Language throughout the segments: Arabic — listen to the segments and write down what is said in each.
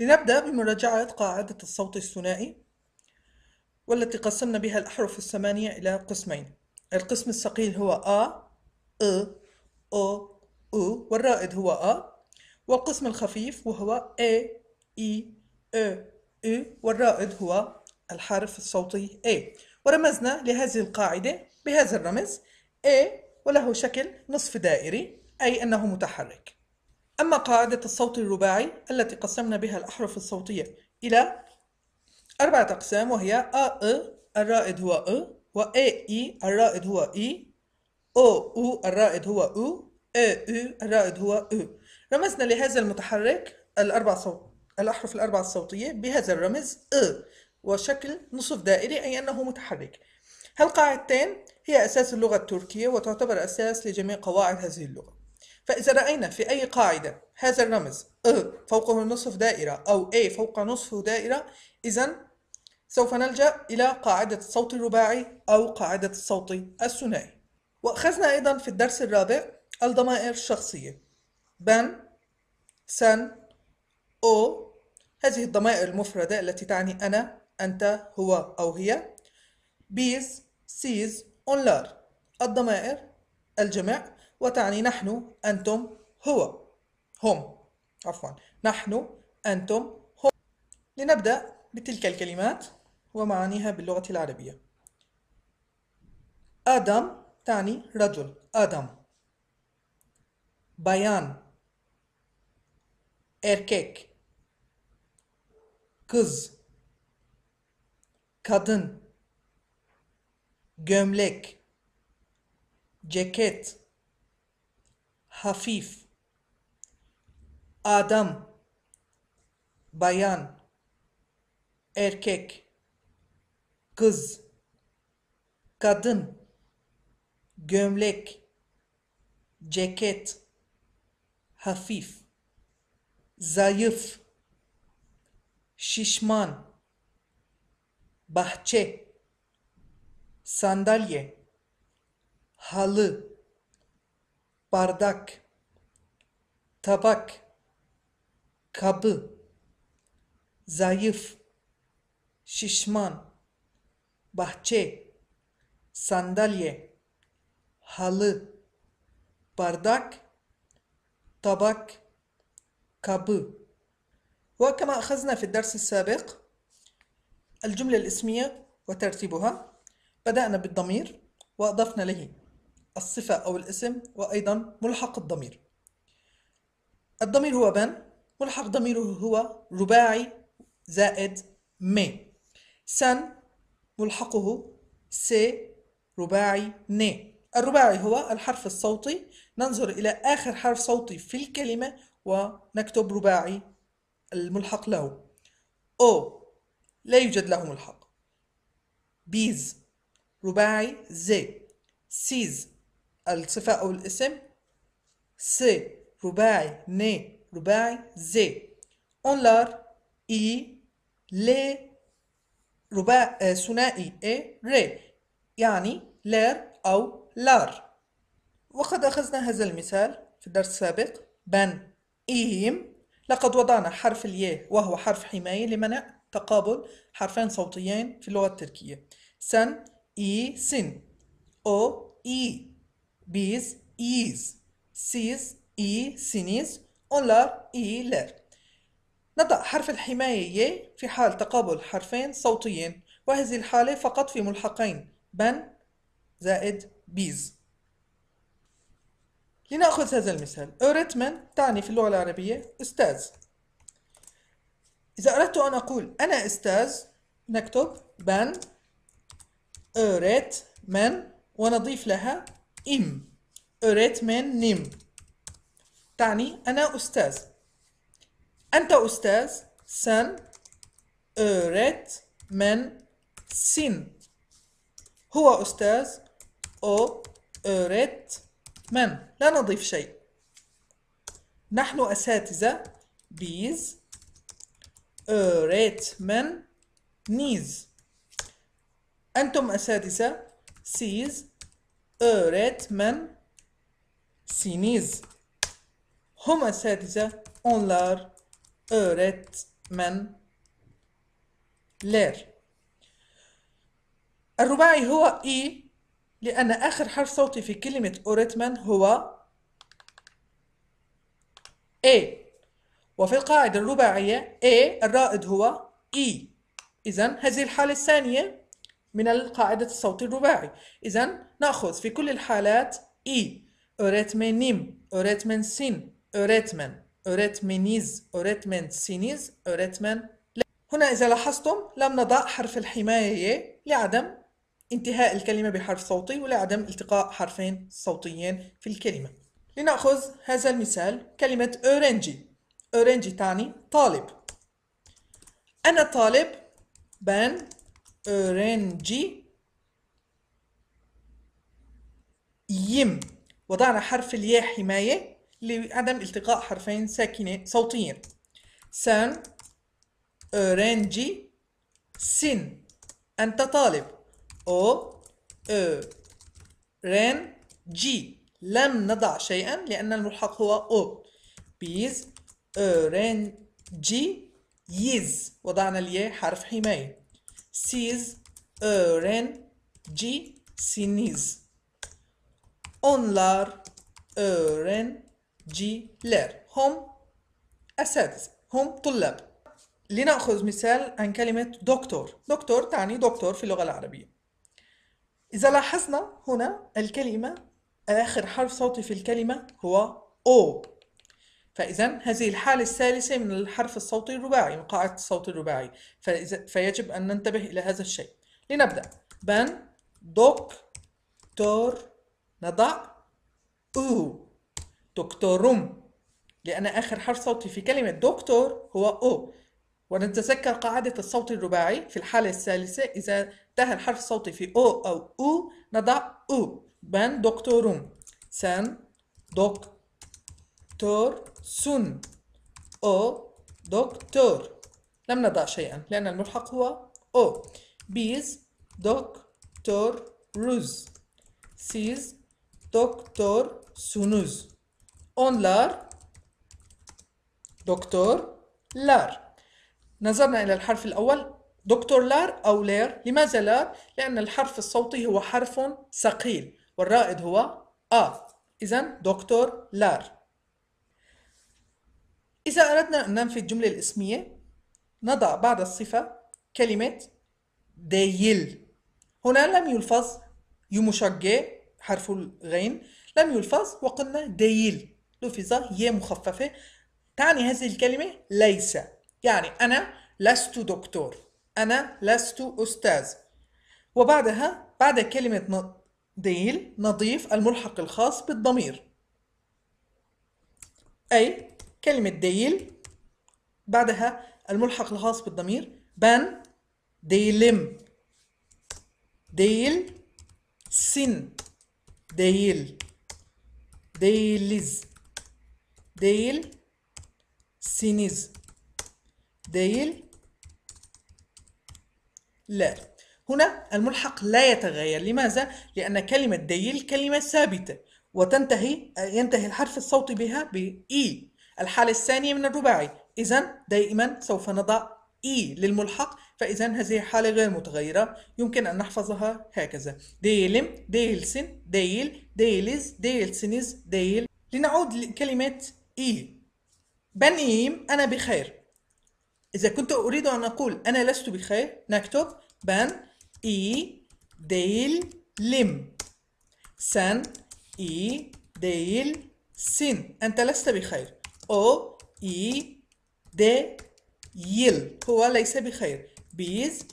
لنبدأ بمراجعة قاعدة الصوت الثنائي والتي قسمنا بها الأحرف الثمانية إلى قسمين القسم الثقيل هو أ أ أو أو والرائد هو أ والقسم الخفيف وهو أ إي أ أو والرائد هو الحرف الصوتي أ ورمزنا لهذه القاعدة بهذا الرمز أ وله شكل نصف دائري أي أنه متحرك أما قاعدة الصوت الرباعي التي قسمنا بها الأحرف الصوتية إلى أربعة أقسام وهي أ أ الرائد هو أ و أ إي الرائد هو إي أو أو الرائد هو أو أ أو الرائد هو أو رمزنا لهذا المتحرك الأربع صوت الأحرف الأربعة الصوتية بهذا الرمز أ وشكل نصف دائري أي أنه متحرك هالقاعدتين هي أساس اللغة التركية وتعتبر أساس لجميع قواعد هذه اللغة فإذا رأينا في أي قاعدة هذا الرمز أ فوقه نصف دائرة أو A فوق نصف دائرة إذا سوف نلجأ إلى قاعدة الصوت الرباعي أو قاعدة الصوت الثنائي وأخذنا أيضا في الدرس الرابع الضمائر الشخصية بن سن أو هذه الضمائر المفردة التي تعني أنا أنت هو أو هي بيز سيز أونلار الضمائر الجمع وتعني نحن أنتم هو هم عفوا نحن أنتم هم لنبدأ بتلك الكلمات ومعانيها باللغة العربية آدم تعني رجل آدم بيان إركيك كز كادن جملك جاكيت hafif, adam, bayan, erkek, kız, kadın, gömlek, ceket, hafif, zayıf, şişman, bahçe, sandalye, halı, bardak, tabak, kabı, zayıf, şişman, bahçe, sandalye, halı, bardak, طبق كابو وكما أخذنا في الدرس السابق الجملة الاسمية وترتيبها بدأنا بالضمير وأضفنا له الصفة أو الاسم وأيضا ملحق الضمير الضمير هو بن ملحق ضميره هو رباعي زائد مي سن ملحقه سي رباعي ني الرباعي هو الحرف الصوتي ننظر إلى آخر حرف صوتي في الكلمة ونكتب رباعي الملحق له أو لا يوجد له ملحق بيز رباعي زي سيز الصفة أو الاسم س رباعي ن رباعي ز اونلار اي ل رباع آه، ثنائي اي ر يعني لير أو لار وقد أخذنا هذا المثال في الدرس السابق بن إيم لقد وضعنا حرف الياء وهو حرف حماية لمنع تقابل حرفين صوتيين في اللغة التركية سن إي سن أو إي Biz is. Siz i siniz. Onlar iyiler. نضع حرف الحماية ي في حال تقابل حرفين صوتيين وهذه الحالة فقط في ملحقين بن زائد بيز لنأخذ هذا المثال أوريتمن تعني في اللغة العربية أستاذ إذا أردت أن أقول أنا أستاذ نكتب بن أوريتمن ونضيف لها إم أريتمن نيم تعني أنا أستاذ أنت أستاذ من سين هو أستاذ o من لا نضيف شيء نحن أساتذة بيز من نيز أنتم أساتذة سيز öğretmen siniz. Hum esatize onlar öğretmenler. الرباعي هو إي لأن آخر حرف صوتي في كلمة اوريتمن هو اي وفي القاعدة الرباعية اي الرائد هو اي إذا هذه الحالة الثانية من القاعدة الصوت الرباعي إذا نأخذ في كل الحالات إي e، أوريتمينيم أوريتمنسين أوريتمن أوريتمينيز سينيز أوريتمن هنا إذا لاحظتم لم نضع حرف الحماية لعدم انتهاء الكلمة بحرف صوتي ولعدم التقاء حرفين صوتيين في الكلمة لنأخذ هذا المثال كلمة أورنجي أورنجي تعني طالب أنا طالب بان أورنجي يم وضعنا حرف الياء حماية لعدم التقاء حرفين ساكنين صوتيين سان أورنجي سن أنت طالب أو أو رين جي لم نضع شيئا لأن الملحق هو أو بيز أورنجي يز وضعنا الياء حرف حماية سيز اونلار cisiniz onlar öğrenciler هم أساتذة هم طلاب لنأخذ مثال عن كلمة دكتور دكتور تعني دكتور في اللغة العربية إذا لاحظنا هنا الكلمة آخر حرف صوتي في الكلمة هو أو فإذا هذه الحالة الثالثة من الحرف الصوتي الرباعي من قاعدة الصوت الرباعي فإذا فيجب أن ننتبه إلى هذا الشيء لنبدأ بن تور نضع أو دكتورم لأن آخر حرف صوتي في كلمة دكتور هو أو ونتذكر قاعدة الصوت الرباعي في الحالة الثالثة إذا انتهى الحرف الصوتي في أو أو أو نضع أو بن دكتورم سن دكتور دكتور سون أو دكتور لم نضع شيئا لأن الملحق هو أو بيز دكتور روز سيز دكتور سونوز لار دكتور لار نظرنا إلى الحرف الأول دكتور لار أو لير لماذا لار؟ لأن الحرف الصوتي هو حرف ثقيل والرائد هو آ آه. إذا دكتور لار إذا أردنا أن ننفي الجملة الاسمية نضع بعد الصفة كلمة دايل هنا لم يلفظ يمشجع حرف الغين لم يلفظ وقلنا دايل لفظ ي مخففة تعني هذه الكلمة ليس يعني أنا لست دكتور أنا لست أستاذ وبعدها بعد كلمة ديل نضيف الملحق الخاص بالضمير أي كلمة ديل بعدها الملحق الخاص بالضمير بان ديلم ديل سن ديل ديلز ديل سينيز ديل لا هنا الملحق لا يتغير لماذا؟ لأن كلمة ديل كلمة ثابتة وتنتهي ينتهي الحرف الصوتي بها بإي الحالة الثانية من الرباعي إذا دائما سوف نضع E للملحق فإذا هذه حالة غير متغيرة يمكن أن نحفظها هكذا ديلم ديلسن ديل ديلز ديلسنز ديل لنعود لكلمة إي e. بنيم أنا بخير إذا كنت أريد أن أقول أنا لست بخير نكتب بن إي e، ديل لم سن إي e، ديل سن أنت لست بخير أو إي دي يل هو ليس بخير بيز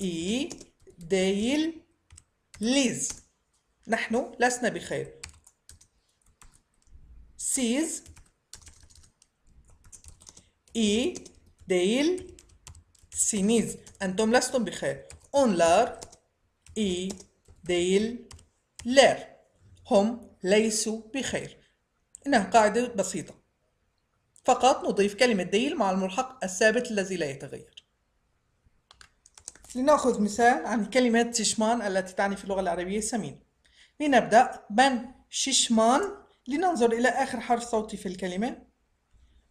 إي ديل ليز نحن لسنا بخير سيز إي ديل سينيز أنتم لستم بخير أون لار إي ديل لير هم ليسوا بخير إنها قاعدة بسيطة فقط نضيف كلمة ديل مع الملحق الثابت الذي لا يتغير لنأخذ مثال عن كلمة ششمان التي تعني في اللغة العربية سمين لنبدأ من ششمان لننظر إلى آخر حرف صوتي في الكلمة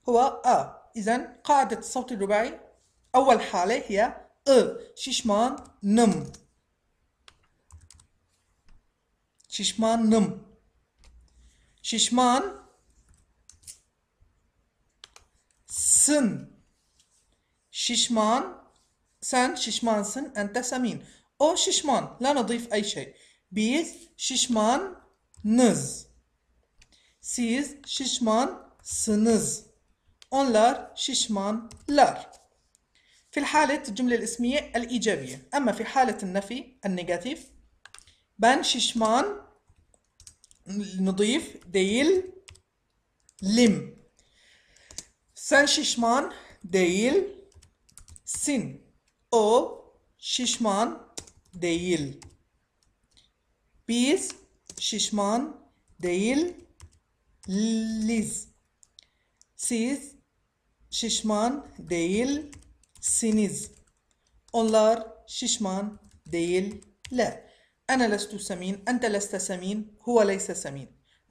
هو أ إذا قاعدة الصوت الرباعي أول حالة هي أ ششمان نم ششمان نم ششمان sın. ششمان sen şişmansın ente semin. O şişman. La nadif ay şey. Biz şişmanız. Siz şişmansınız. Onlar şişmanlar. في الحالة الجملة الاسمية الإيجابية أما في حالة النفي النيجاتيف ben şişman نضيف değil lim Sen şişman değil sin. O şişman değil. Biz şişman değil liz. Siz şişman değil siniz. Onlar şişman değil değiller. أنا لست سمين أنت لست سمين هو ليس سمين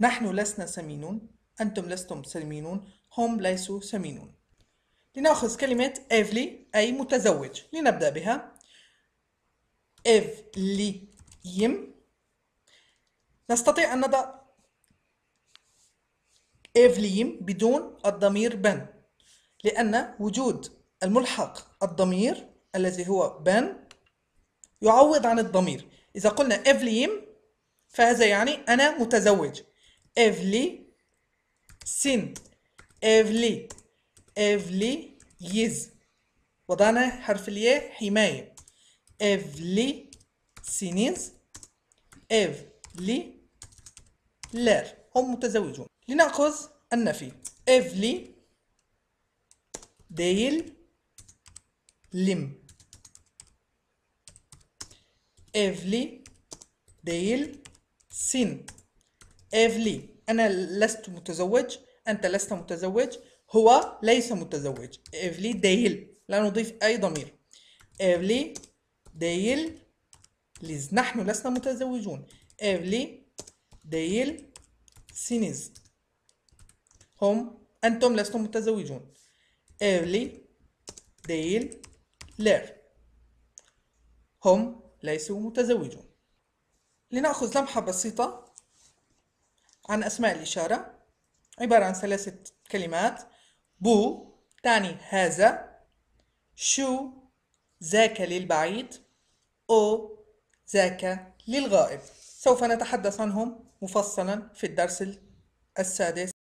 نحن لسنا سمينون أنتم لستم سمينون هم ليسوا سمينون لنأخذ كلمة إيفلي أي متزوج لنبدأ بها إيفليم نستطيع أن نضع إيفليم بدون الضمير بن لأن وجود الملحق الضمير الذي هو بن يعوض عن الضمير إذا قلنا إيفليم فهذا يعني أنا متزوج إيفلي سين افلي افلي يز وضعنا حرف الياء حماية افلي سينيز افلي لير هم متزوجون لنأخذ النفي افلي ديل لم افلي ديل سين افلي أنا لست متزوج أنت لست متزوج هو ليس متزوج إيفلي دايل لا نضيف أي ضمير إيفلي دايل ليز نحن لسنا متزوجون إيفلي دايل سينيز هم أنتم لستم متزوجون إيفلي دايل لير هم ليسوا متزوجون لنأخذ لمحة بسيطة عن أسماء الإشارة عبارة عن ثلاثة كلمات بو تعني هذا شو ذاك للبعيد أو ذاك للغائب سوف نتحدث عنهم مفصلا في الدرس السادس